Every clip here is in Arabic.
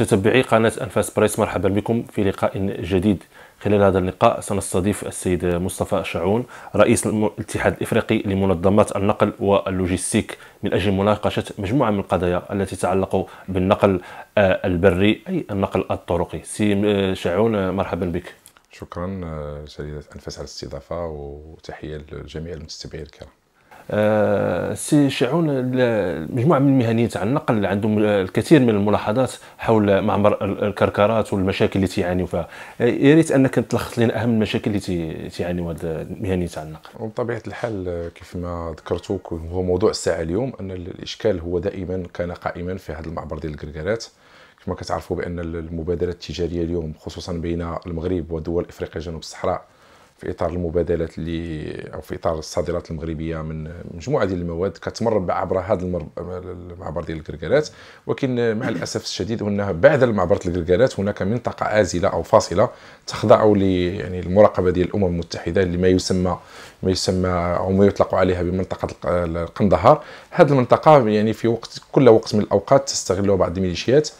متتبعي قناة أنفاس بريس مرحبا بكم في لقاء جديد خلال هذا اللقاء سنستضيف السيد مصطفى شعون رئيس الاتحاد الإفريقي لمنظمات النقل واللوجستيك من أجل مناقشة مجموعة من القضايا التي تتعلق بالنقل آه، البري أي النقل الطرقي سي آه، شعون آه، مرحبا بك شكرا سيدة أنفاس على الاستضافة وتحية لجميع المتتبعين الكرام آه، سي شيعون مجموعه من المهنيين تاع النقل عندهم الكثير من الملاحظات حول معمر الكركرات والمشاكل اللي تعانيوا فيها آه، يا ريت انك تلخص لنا اهم المشاكل اللي تعانيوا المهنيين تاع النقل وبطبيعه الحال آه، كيف ما ذكرتوا هو موضوع الساعه اليوم ان الاشكال هو دائما كان قائما في هذا المعبر ديال الكركرات كما كتعرفوا بان المبادره التجاريه اليوم خصوصا بين المغرب ودول افريقيا جنوب الصحراء في اطار المبادلات اللي او في اطار الصادرات المغربيه من مجموعه ديال المواد كتمر عبر هذا المعبر ديال الكركرات ولكن مع الاسف الشديد هنا بعد المعبر الكركرات هناك منطقه عازله او فاصله تخضع ل يعني المراقبه ديال الامم المتحده لما يسمى ما يسمى او ما يطلق عليها بمنطقه القندهار هذه المنطقه يعني في وقت كل وقت من الاوقات تستغلها بعض الميليشيات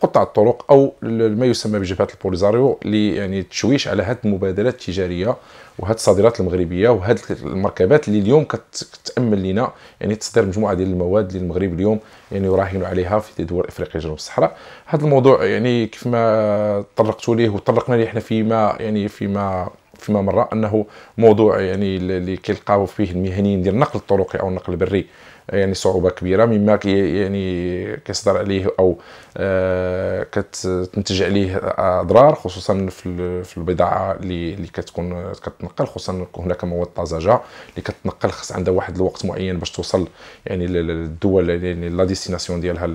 قطع الطرق او ما يسمى بجبهه البوليزاريو اللي يعني تشويش على هذه المبادلات التجاريه وهذه الصادرات المغربيه وهذه المركبات اللي اليوم كتامن لنا يعني تصدير مجموعه ديال المواد اللي المغرب اليوم يعني يراهن عليها في دول افريقيا جنوب الصحراء هذا الموضوع يعني كيف ما طرقت ليه وطرقنا ليه حنا فيما يعني فيما فيما مره انه موضوع يعني اللي كيلقاو فيه المهنيين ديال النقل الطرقي او النقل البري يعني صعوبه كبيره مما يعني كيصدر عليه او آه، كتنتج عليه اضرار خصوصا في البضاعه اللي اللي كتكون كتنقل خصوصا هناك مواد طازجه اللي كتنقل خص عندها واحد الوقت معين باش توصل يعني للدول يعني لا ديستيناسيون ديالها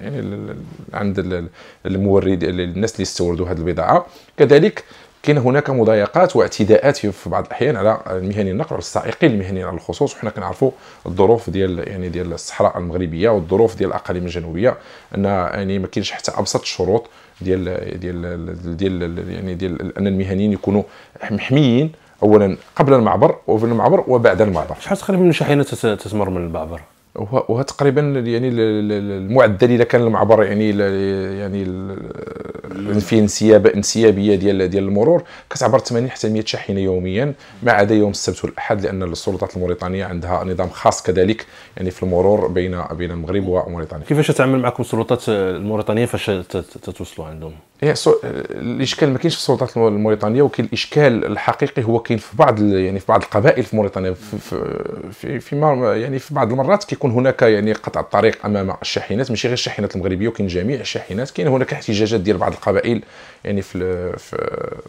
يعني عند المورد الناس اللي استوردوا هذه البضاعه كذلك كاين هناك مضايقات واعتداءات في بعض الاحيان على المهني النقل وعلى السائقين المهنيين على الخصوص وحنا كنعرفوا الظروف ديال يعني ديال الصحراء المغربيه والظروف ديال الاقاليم الجنوبيه ان يعني ما كاينش حتى ابسط الشروط ديال ديال ديال يعني ديال ان المهنيين يكونوا محميين اولا قبل المعبر وفي المعبر وبعد المعبر شحال تقريبا من شاحنه تتمر من المعبر وهو تقريبا يعني المعدل اذا كان المعبر يعني يعني في انسياب انسيابيه ديال ديال المرور كتعبر 80 حتى 100 شاحنه يوميا ما عدا يوم السبت والاحد لان السلطات الموريتانيه عندها نظام خاص كذلك يعني في المرور بين بين المغرب وموريتانيا كيفاش تتعامل معكم السلطات الموريتانيه فاش تتوصلوا عندهم يعني الاشكال ما كاينش في السلطات الموريتانيه ولكن الاشكال الحقيقي هو كاين في بعض يعني في بعض القبائل في موريتانيا في, في, في يعني في بعض المرات كيكون تكون هناك يعني قطع الطريق امام الشاحنات ماشي غير الشاحنات المغربيه وكاين جميع الشاحنات كاين هناك احتجاجات ديال بعض القبائل يعني في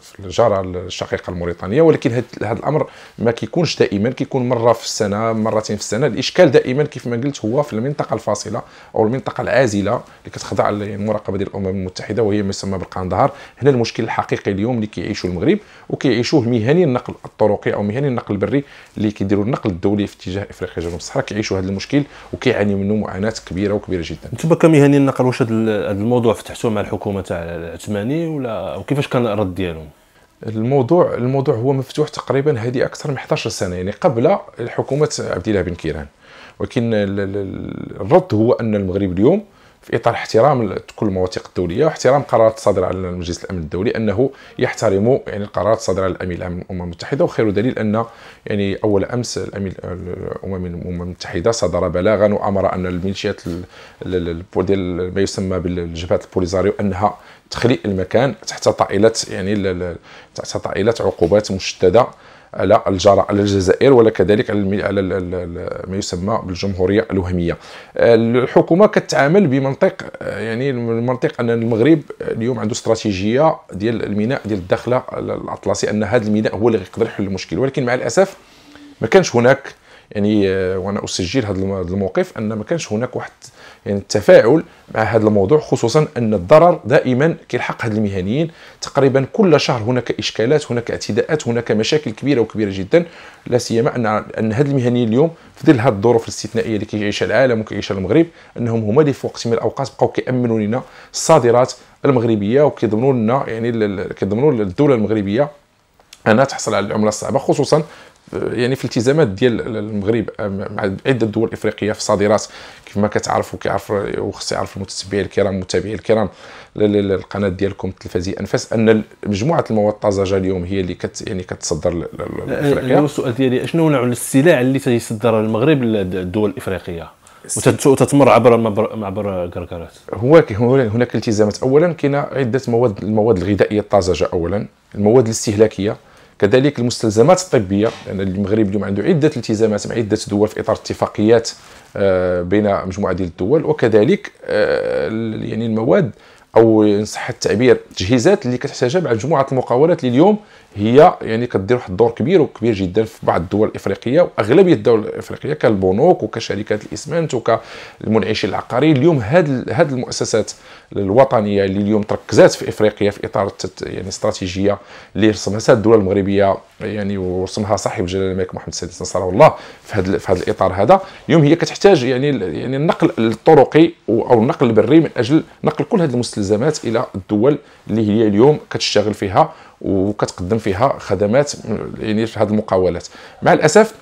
في الجاره الشقيقه الموريتانيه ولكن هذا الامر ما كيكونش دائما كيكون مره في السنه مرتين في السنه الاشكال دائما كيف ما قلت هو في المنطقه الفاصله او المنطقه العازله اللي كتخضع للمراقبه ديال الامم المتحده وهي ما يسمى بالقندهار هنا المشكل الحقيقي اليوم اللي كيعيشوا المغرب وكيعيشوه مهني النقل الطرقي او مهني النقل البري اللي كيديروا النقل الدولي في اتجاه افريقيا جنوب الصحراء كيعيشوا هذا المشكل وكيعاني منه معاناه كبيره وكبيره جدا انتم كمهنيين النقل واش هذا الموضوع فتحتوه مع الحكومه تاع العثماني ولا وكيفاش كان الرد ديالهم الموضوع الموضوع هو مفتوح تقريبا هذه اكثر من 11 سنه يعني قبل حكومه عبد الله بن كيران ولكن الرد هو ان المغرب اليوم في اطار احترام كل المواثيق الدوليه واحترام قرارات الصادره على مجلس الامن الدولي انه يحترم يعني القرارات الصادره على الامين العام للامم المتحده وخير دليل ان يعني اول امس الامين الامم الامم المتحده صدر بلاغا وامر ان الميليشيات ديال ما يسمى بالجبهات البوليزاريو انها تخلي المكان تحت طائلة يعني تحت طائلة عقوبات مشددة على الجراء على الجزائر ولا كذلك على, على ما يسمى بالجمهوريه الوهميه الحكومه كتعامل بمنطق يعني المنطق ان المغرب اليوم عنده استراتيجيه ديال الميناء ديال الداخله الاطلسي ان هذا الميناء هو اللي غيقدر يحل المشكل ولكن مع الاسف ما كانش هناك يعني وانا اسجل هذا الموقف ان ما كانش هناك واحد يعني التفاعل مع هذا الموضوع خصوصا ان الضرر دائما كيلحق هاد المهنيين تقريبا كل شهر هناك اشكالات هناك اعتداءات هناك مشاكل كبيره وكبيره جدا لا سيما ان ان هاد المهنيين اليوم في ظل هاد الظروف الاستثنائيه اللي كيعيشها العالم وكيعيشها المغرب انهم هما اللي في وقت من الاوقات بقاو كيامنوا لنا الصادرات المغربيه وكيضمنوا لنا يعني كيضمنوا للدوله المغربيه انها تحصل على العمله الصعبه خصوصا يعني في الالتزامات ديال المغرب مع عده دول افريقيه في الصادرات ما كتعرفوا كيعرف وخص يعرف المتتبعين الكرام المتابعين الكرام للقناه ديالكم التلفزيون انفاس ان مجموعه المواد الطازجه اليوم هي اللي كت يعني كتصدر أه، لافريقيا السؤال ديالي شنو نوع السلع اللي تيصدر المغرب للدول الافريقيه وتتمر عبر عبر كركرات هو هناك التزامات اولا كاين عده مواد المواد الغذائيه الطازجه اولا المواد الاستهلاكيه كذلك المستلزمات الطبيه لان المغرب اليوم عنده عده التزامات مع عده دول في اطار اتفاقيات آه، بين مجموعه ديال الدول وكذلك آه، يعني المواد او ان صح التعبير التجهيزات اللي كتحتاجها مع مجموعه المقاولات اللي اليوم هي يعني كدير واحد الدور كبير وكبير جدا في بعض الدول الافريقيه واغلبيه الدول الافريقيه كالبنوك وكشركات الاسمنت وكالمنعشين العقاري اليوم هاد هاد المؤسسات الوطنيه اللي اليوم تركزات في افريقيا في اطار يعني استراتيجيه اللي رسمها الدول المغربيه يعني ورسمها صاحب جلاله الملك محمد السادس نصره الله في هذا في هذا الاطار هذا اليوم هي كتحتاج يعني يعني النقل الطرقي او النقل البري من اجل نقل كل هذه المستلزمات الالتزامات الى الدول اللي هي اليوم كتشتغل فيها وكتقدم فيها خدمات يعني في هذه المقاولات مع الاسف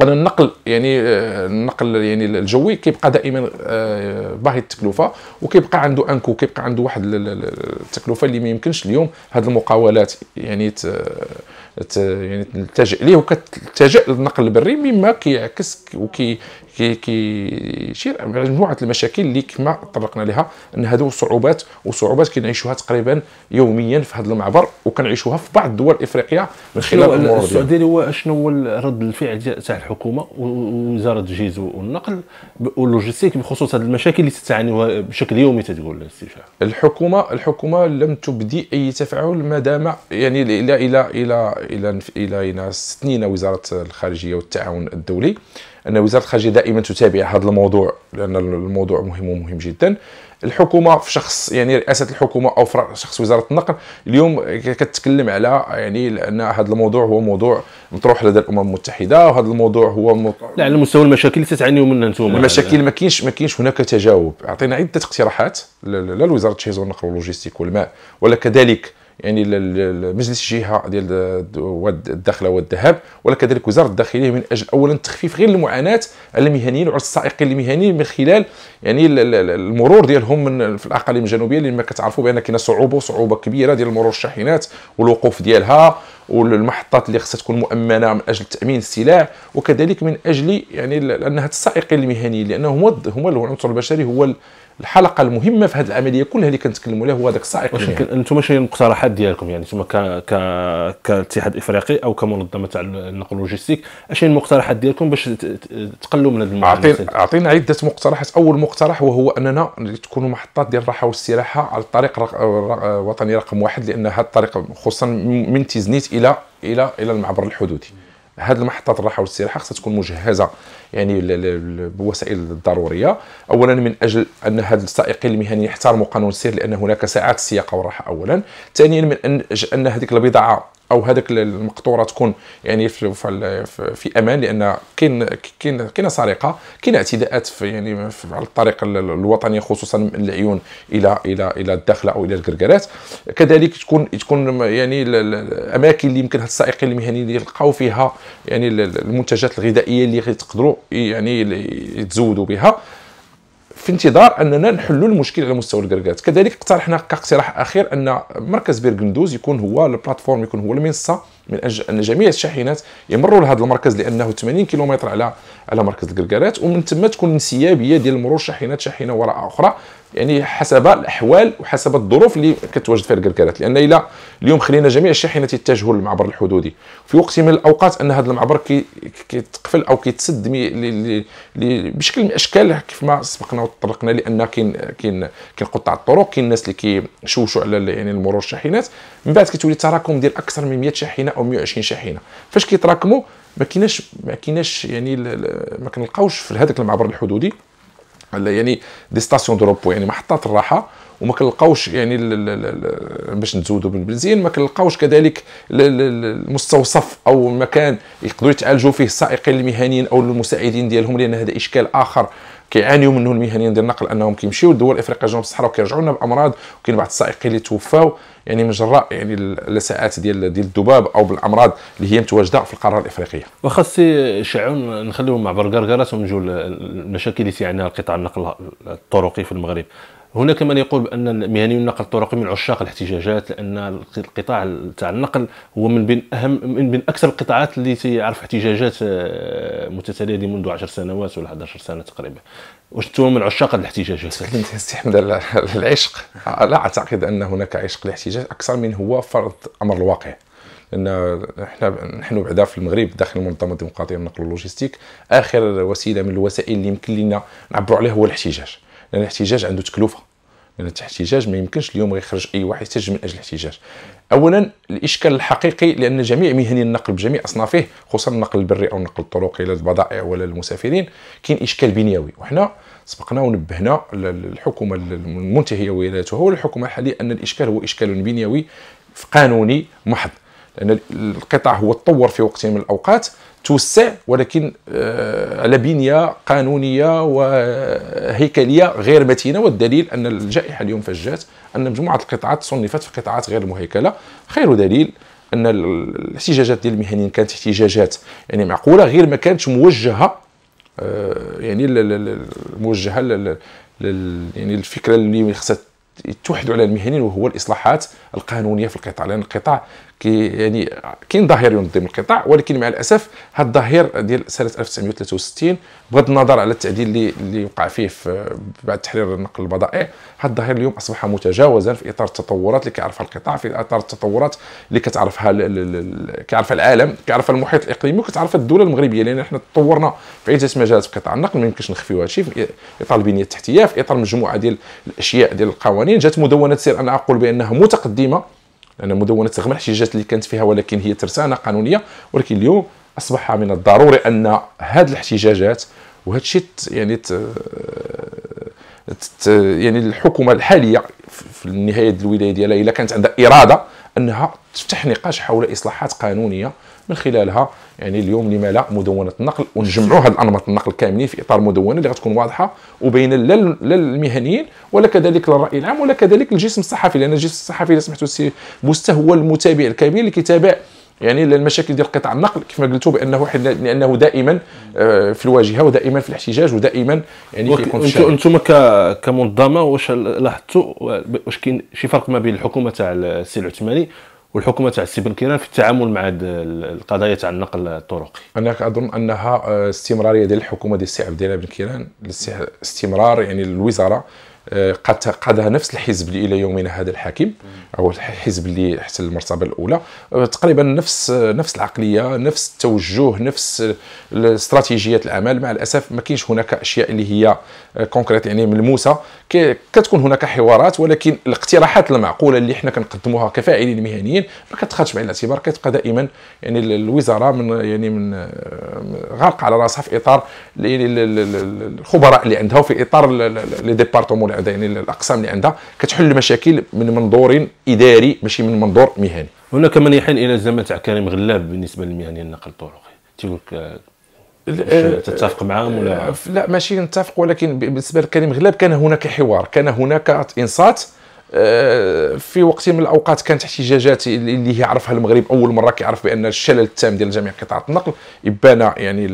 انا النقل يعني النقل يعني الجوي كيبقى دائما آه، باهي التكلفه وكيبقى عنده انكو كيبقى عنده واحد التكلفه اللي ما يمكنش اليوم هذه المقاولات يعني ت... يعني تلتجئ ليه وكتلتجئ للنقل البري مما كيعكس وكي كي كي مجموعه المشاكل اللي كما طرقنا لها ان هذو صعوبات وصعوبات كنعيشوها تقريبا يوميا في هذا المعبر وكنعيشوها في بعض الدول الافريقيه من خلال السعوديه هو شنو هو رد الفعل تاع الحكومه ووزاره الجيز والنقل واللوجيستيك بخصوص هذه المشاكل اللي تتعانيها بشكل يومي تتقول الاستشفاء الحكومه الحكومه لم تبدي اي تفاعل ما دام يعني الى الى الى الى الى, إلى, إلى, إلى استثنينا وزاره الخارجيه والتعاون الدولي ان وزاره الخارجيه دائما تتابع هذا الموضوع لان الموضوع مهم ومهم جدا الحكومه في شخص يعني رئاسه الحكومه او في شخص وزاره النقل اليوم كتكلم على يعني لان هذا الموضوع هو موضوع مطروح لدى الامم المتحده وهذا الموضوع هو مطروح لا على مستوى المشاكل اللي تتعانيو منها انتم المشاكل ما كاينش ما كاينش هناك تجاوب عطينا عده اقتراحات لا لوزاره التجهيز والنقل واللوجيستيك والماء ولا كذلك يعني مجلس الجهه ديال الداخله والذهاب ولا كذلك وزاره الداخليه من اجل اولا تخفيف غير المعاناه على المهنيين وعلى السائقين المهنيين من خلال يعني المرور ديالهم من في الاقاليم الجنوبيه لما كتعرفوا بان كاينه صعوبه صعوبه كبيره ديال مرور الشاحنات والوقوف ديالها والمحطات اللي خصها تكون مؤمنه من اجل تامين السلع وكذلك من اجل يعني لان السائقين المهنيين لانه هو هو العنصر البشري هو الحلقه المهمه في هذه العمليه كلها اللي كنتكلموا عليها هو هذاك السائق واش انتم شنو المقترحات ديالكم يعني انتم ك ك كاتحاد افريقي او كمنظمه تاع النقل اللوجيستيك اش هي المقترحات ديالكم باش تقلوا من هذا اعطينا اعطينا عده مقترحات اول مقترح وهو اننا تكونوا محطات ديال الراحه والاستراحه على الطريق الوطني رقم واحد لان هذا الطريق خصوصا من تيزنيت الى الى الى المعبر الحدودي هذه المحطات الراحه والاستراحه خصها تكون مجهزه يعني بالوسائل الضروريه اولا من اجل ان هاد السائقين المهنيين يحترموا قانون السير لان هناك ساعات السياقه والراحه اولا ثانيا من اجل ان هذيك البضاعه او هذاك المقطوره تكون يعني في في, في امان لان كاين كاين كاين سرقه كاين اعتداءات في يعني في على الطريق الوطنيه خصوصا من العيون الى الى الى الداخله او الى الكركرات كذلك تكون تكون يعني الاماكن اللي يمكن السائقين المهنيين يلقاو فيها يعني المنتجات الغذائيه اللي يقدروا يعني يتزودوا بها في انتظار اننا نحلوا المشكل على مستوى الكركات كذلك اقترحنا كاقتراح اخير ان مركز بيرغندوز يكون هو البلاتفورم يكون هو المنصه من اجل ان جميع الشاحنات يمروا لهذا المركز لانه 80 كيلومتر على على مركز الكركارات ومن ثم تكون انسيابيه ديال مرور شاحنات شاحنه وراء اخرى يعني حسب الاحوال وحسب الظروف اللي كتواجد فيها الكركرات لان الى اليوم خلينا جميع الشاحنات يتجهوا للمعبر الحدودي في وقت من الاوقات ان هذا المعبر كيتقفل كي او كيتسد بشكل من الاشكال كيف ما سبقنا وتطرقنا لان كاين كاين كاين قطاع الطرق كاين الناس اللي كيشوشوا على يعني المرور الشاحنات من بعد كتولي تراكم ديال اكثر من 100 شاحنه او 120 شاحنه فاش كيتراكموا ما كيناش ما كيناش يعني ما كنلقاوش في هذاك المعبر الحدودي يعني دي ستاسيون دروبو يعني محطات الراحه وما كنلقاوش يعني باش نتزودوا بالبنزين ما كنلقاوش كذلك المستوصف او مكان يقدروا يتعالجوا فيه السائقين المهنيين او المساعدين ديالهم لان هذا اشكال اخر كيعانيو منه المهنيين ديال النقل انهم كيمشيو لدول افريقيا جنوب الصحراء وكيرجعوا لنا بامراض وكاين بعض السائقين اللي توفاو يعني من جراء يعني اللساءات ديال ديال الذباب او بالامراض اللي هي متواجده في القاره الافريقيه وخاص شعون نخليهم مع برقرقرات ونجيو المشاكل اللي تيعانيها القطاع النقل الطرقي في المغرب هناك من يقول بان المهنيون النقل الطرقي من عشاق الاحتجاجات لان القطاع تاع النقل هو من بين اهم من بين اكثر القطاعات اللي تيعرف احتجاجات آه، متتاليه منذ 10 سنوات ولا 11 سنه تقريبا واش انتم من عشاق الاحتجاجات؟ تكلمت استحمد العشق لا اعتقد ان هناك عشق للاحتجاج اكثر من هو فرض امر الواقع لان احنا نحن بعدا في المغرب داخل المنظمه الديمقراطيه للنقل واللوجيستيك اخر وسيله من الوسائل اللي يمكن لنا نعبروا عليها هو الاحتجاج لان الاحتجاج عنده تكلفه لان الاحتجاج ما يمكنش اليوم يخرج اي واحد يحتج من اجل الاحتجاج اولا الاشكال الحقيقي لان جميع مهني النقل بجميع اصنافه خصوصا النقل البري او النقل الطرقي للبضائع ولا المسافرين كاين اشكال بنيوي وحنا سبقنا ونبهنا الحكومه المنتهيه ولايتها والحكومه الحاليه ان الاشكال هو اشكال بنيوي قانوني محض لان القطاع هو تطور في وقت من الاوقات توسع ولكن على آه، بنيه قانونيه وهيكليه غير متينه والدليل ان الجائحه اليوم فجات ان مجموعه القطاعات صنفت في قطاعات غير مهيكله خير دليل ان الاحتجاجات ديال المهنيين كانت احتجاجات يعني معقوله غير ما كانتش موجهه آه، يعني موجهه يعني الفكره اللي خصها توحدوا على المهنيين وهو الاصلاحات القانونيه في القطاع لان القطاع كي يعني كاين ظاهر ينظم القطاع ولكن مع الاسف هذا الظاهر ديال سنه 1963 بغض النظر على التعديل اللي اللي وقع فيه في بعد تحرير نقل البضائع هذا الظاهر اليوم اصبح متجاوزا في اطار التطورات اللي كيعرفها القطاع في اطار التطورات اللي كتعرفها كيعرفها العالم كيعرفها المحيط الاقليمي وكتعرفها الدوله المغربيه لان احنا حنا تطورنا في عده مجالات في قطاع النقل ما يمكنش نخفيو هذا الشيء في اطار البنيه التحتيه في اطار مجموعه ديال الاشياء ديال القوانين جات مدونه سير انا اقول بانها متقدمه لان مدونه رغم الاحتجاجات اللي كانت فيها ولكن هي ترسانه قانونيه ولكن اليوم اصبح من الضروري ان هذه الاحتجاجات وهذا الشيء يعني يعني الحكومه الحاليه في النهايه الولايه ديالها الا كانت عندها اراده انها تفتح نقاش حول اصلاحات قانونيه من خلالها يعني اليوم لما لا مدونه النقل ونجمعوا هذه الانماط النقل كاملين في اطار مدونه اللي غتكون واضحه وبين لا للمهنيين ولا كذلك للراي العام ولا كذلك الجسم الصحفي لان الجسم الصحفي اذا سمحتوا السي بوسته هو المتابع الكبير اللي كيتابع يعني المشاكل ديال قطاع النقل كيف ما قلتوا بانه لانه دائما آه، في الواجهه ودائما في الاحتجاج ودائما يعني كيكون في انتم كمنظمه واش لاحظتوا واش كاين شي فرق ما بين الحكومه تاع السي العثماني والحكومه تاع السي بن كيران في التعامل مع القضايا تاع النقل الطرقي انا اظن انها آه، استمراريه ديال الحكومه ديال السي عبد الله بن كيران استمرار يعني الوزاره قد قادها نفس الحزب اللي الى يومنا هذا الحاكم او الحزب اللي حتى المرتبه الاولى تقريبا نفس نفس العقليه نفس التوجه نفس استراتيجيات الاعمال مع الاسف ما كاينش هناك اشياء اللي هي كونكريت يعني ملموسه كتكون هناك حوارات ولكن الاقتراحات المعقوله اللي حنا كنقدموها كفاعلين مهنيين ما كتخدش بعين الاعتبار كتبقى دائما يعني الوزاره من يعني من غارقه على راسها في اطار يعني الخبراء اللي عندها وفي اطار لي ديبارتمون يعني الاقسام اللي عندها كتحل المشاكل من منظور اداري ماشي من منظور مهني هناك من يحن الى الزمن تاع كريم غلاب بالنسبه للمهني النقل الطرقي تيقول لك آه، آه، تتفق معاهم ولا لا ماشي نتفق ولكن بالنسبه لكريم غلاب كان هناك حوار كان هناك انصات آه، في وقت من الاوقات كانت احتجاجات اللي يعرفها المغرب اول مره كيعرف بان الشلل التام ديال جميع قطاعات النقل يبان يعني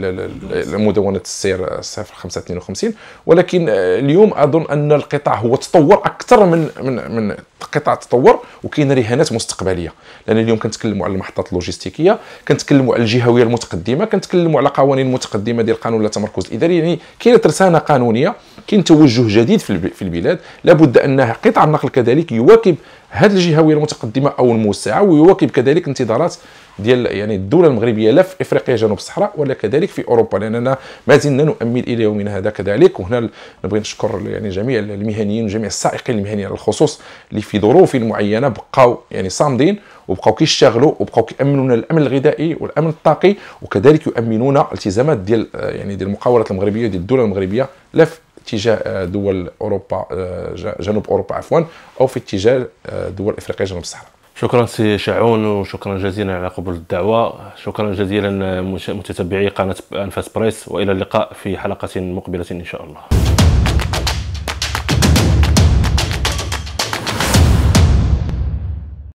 مدونه السير 0552 ولكن آه، اليوم اظن ان القطاع هو تطور اكثر من من من قطاع تطور وكاين رهانات مستقبليه لان اليوم كنتكلموا على المحطات اللوجستيكيه كنتكلموا على الجهويه المتقدمه كنتكلموا على قوانين متقدمه ديال قانون التمركز الاداري يعني كاينه ترسانه قانونيه كاين توجه جديد في البلاد لابد ان قطاع النقل كذلك يواكب هذه الجهويه المتقدمه او الموسعه ويواكب كذلك انتظارات ديال يعني الدوله المغربيه لا في افريقيا جنوب الصحراء ولا كذلك في اوروبا لاننا ما زلنا نؤمل الى يومنا هذا كذلك وهنا نبغي نشكر يعني جميع المهنيين وجميع السائقين المهنيين على الخصوص اللي في ظروف معينه بقاو يعني صامدين وبقاو كيشتغلوا وبقاو لنا الامن الغذائي والامن الطاقي وكذلك يؤمنون التزامات ديال يعني ديال المقاولات المغربيه ديال الدول المغربيه لا في اتجاه آه، دول اوروبا آه، جنوب اوروبا عفوا او في اتجاه آه، دول افريقيا جنوب الصحراء شكرا سي شعون وشكرا جزيلا على قبول الدعوه شكرا جزيلا متتبعي قناه انفاس بريس والى اللقاء في حلقه مقبله ان شاء الله